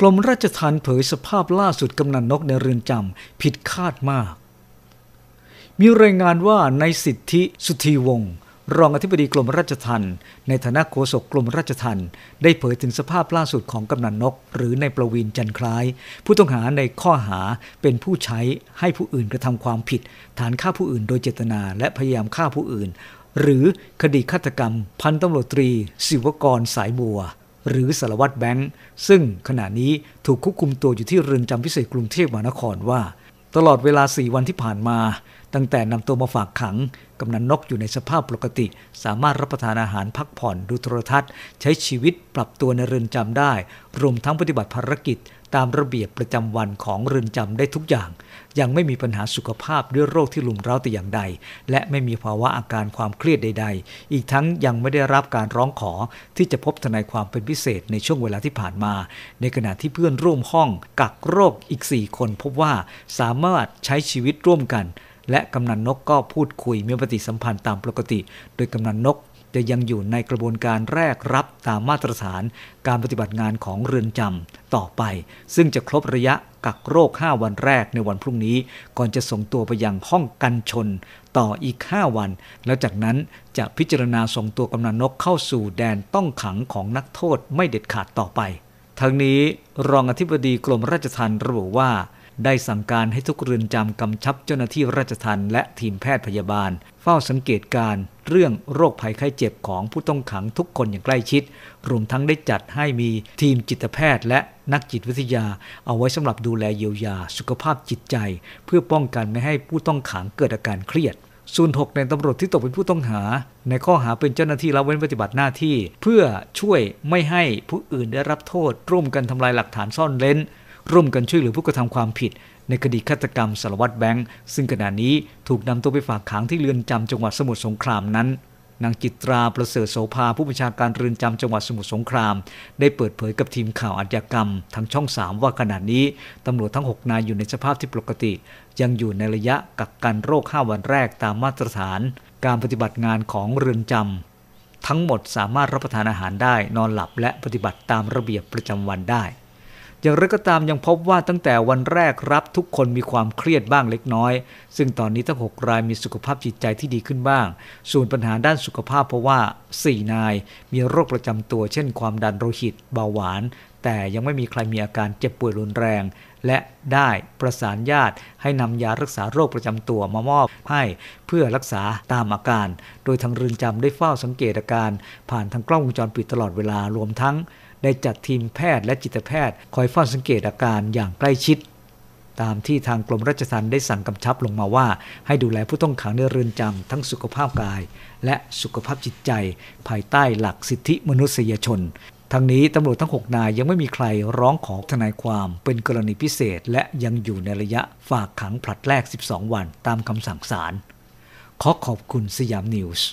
กรมราชทัณฑ์เผยสภาพล่าสุดกำนันนกในเรือนจำผิดคาดมาก มีรายงานว่าในสิทธิสุธีวงศ์ รองอธิบดีกรมราชทัณฑ์ในฐานะโฆษกกรมราชทัณฑ์ได้เผยถึงสภาพล่าสุดของกำนันนกหรือในประวินจันคล้าย ผู้ต้องหาในข้อหาเป็นผู้ใช้ให้ผู้อื่นกระทำความผิด ฐานฆ่าผู้อื่นโดยเจตนาและพยายามฆ่าผู้อื่น หรือคดีฆาตกรรม พันตำรวจตรี ศิวกรสายบัวหรือสารวัตรแบงค์ ซึ่งขณะนี้ถูกคุกคุมตัวอยู่ที่เรือนจำพิเศษกรุงเทพมหานครว่า ตลอดเวลา 4 วันที่ผ่านมา ตั้งแต่นำตัวมาฝากขังกำนันนกอยู่ในสภาพปกติ สามารถรับประทานอาหารพักผ่อนดูโทรทัศน์ ใช้ชีวิตปรับตัวในเรือนจำได้ รวมทั้งปฏิบัติภารกิจ ตามระเบียบประจำวันของเรือนจำได้ทุกอย่าง ยังไม่มีปัญหาสุขภาพด้วยโรคที่ลุมเร้าแต่อย่างใด และไม่มีภาวะอาการความเครียดใดๆ อีกทั้งยังไม่ได้รับการร้องขอที่จะพบทนายความเป็นพิเศษ ในช่วงเวลาที่ผ่านมา ในขณะที่เพื่อนร่วมห้องกักโรคอีก 4 คน พบว่าสามารถใช้ชีวิตร่วมกันและกำนันนกก็พูดคุยมีปฏิสัมพันธ์ตามปกติ โดยกำนันนกจะยังอยู่ในกระบวนการแรกรับตามมาตรฐาน การปฏิบัติงานของเรือนจำต่อไป ซึ่งจะครบระยะกักโรค5วันแรกในวันพรุ่งนี้ ก่อนจะส่งตัวไปยังห้องกันชนต่ออีก 5 วัน แล้วจากนั้นจะพิจารณาส่งตัวกำนันนกเข้าสู่แดนต้องขังของนักโทษไม่เด็ดขาดต่อไป ทั้งนี้รองอธิบดีกรมราชทัณฑ์ระบุว่าได้สั่งการให้ทุกเรือนจำกำชับเจ้าหน้าที่ราชทัณฑ์และทีมแพทย์พยาบาลเฝ้าสังเกตการ เรื่องโรคภัยไข้เจ็บของผู้ต้องขังทุกคนอย่างใกล้ชิด รวมทั้งได้จัดให้มีทีมจิตแพทย์ และนักจิตวิทยาเอาไว้สำหรับดูแลเยียวยา สุขภาพจิตใจ เพื่อป้องกันไม่ให้ผู้ต้องขังเกิดอาการเครียดส่วนกในตำรวจที่ตกเป็นผู้ต้องหา ในข้อหาเป็นเจ้าหน้าที่ละเว้นปฏิบัติหน้าที่ เพื่อช่วยไม่ให้ผู้อื่นได้รับโทษ ร่วมกันทำลายหลักฐานซ่อนเล้นร่วมกันช่วยเหลือผู้กระทำความผิด ในคดีฆาตกรรมสารวัตรแบงค์ซึ่งขณะนี้ถูกนำตัวไปฝากขังที่เรือนจำจังหวัดสมุทรสงครามนั้นนางจิตราประเสริฐโสภาผู้บัญชาการเรือนจำจังหวัดสมุทรสงคราม ได้เปิดเผยกับทีมข่าวอาชญากรรมทางช่องสามว่าขณะนี้ตำรวจทั้ง 6 นายอยู่ในสภาพที่ปกติ ยังอยู่ในระยะกักกันโรค5วันแรกตามมาตรฐานการปฏิบัติงานของเรือนจำทั้งหมดสามารถรับประทานอาหารได้ นอนหลับและปฏิบัติตามระเบียบประจำวันได้ย่างไรก็ตามยังพบว่าตั้งแต่วันแรกรับทุกคนมีความเครียดบ้างเล็กน้อย ซึ่งตอนนี้ทั้ง6 รายมีสุขภาพจิตใจที่ดีขึ้นบ้างส่วนปัญหาด้านสุขภาพเพราะว่า 4 นายมีโรคประจำตัวเช่นความดันโลหิตเบาหวาน แต่ยังไม่มีใครมีอาการเจ็บป่วยรุนแรง และได้ประสานญาติให้นำยารักษาโรคประจำตัวมามอบให้ เพื่อรักษาตามอาการ โดยทางเรือนจำได้เฝ้าสังเกตอาการ ผ่านทางกล้องวงจรปิดตลอดเวลารวมทั้งได้จัดทีมแพทย์และจิตแพทย์ คอยเฝ้าสังเกตอาการอย่างใกล้ชิด ตามที่ทางกรมราชทัณฑ์ได้สั่งกำชับลงมาว่า ให้ดูแลผู้ต้องขังในเรือนจำทั้งสุขภาพกาย และสุขภาพจิตใจ ภายใต้หลักสิทธิมนุษยชน ทั้งนี้ตำรวจทั้ง6นายยังไม่มีใครร้องขอทนายความ เป็นกรณีพิเศษและยังอยู่ในระยะฝากขังผลัดแรก 12 วันตามคำสั่งศาลขอขอบคุณสยามนิวส์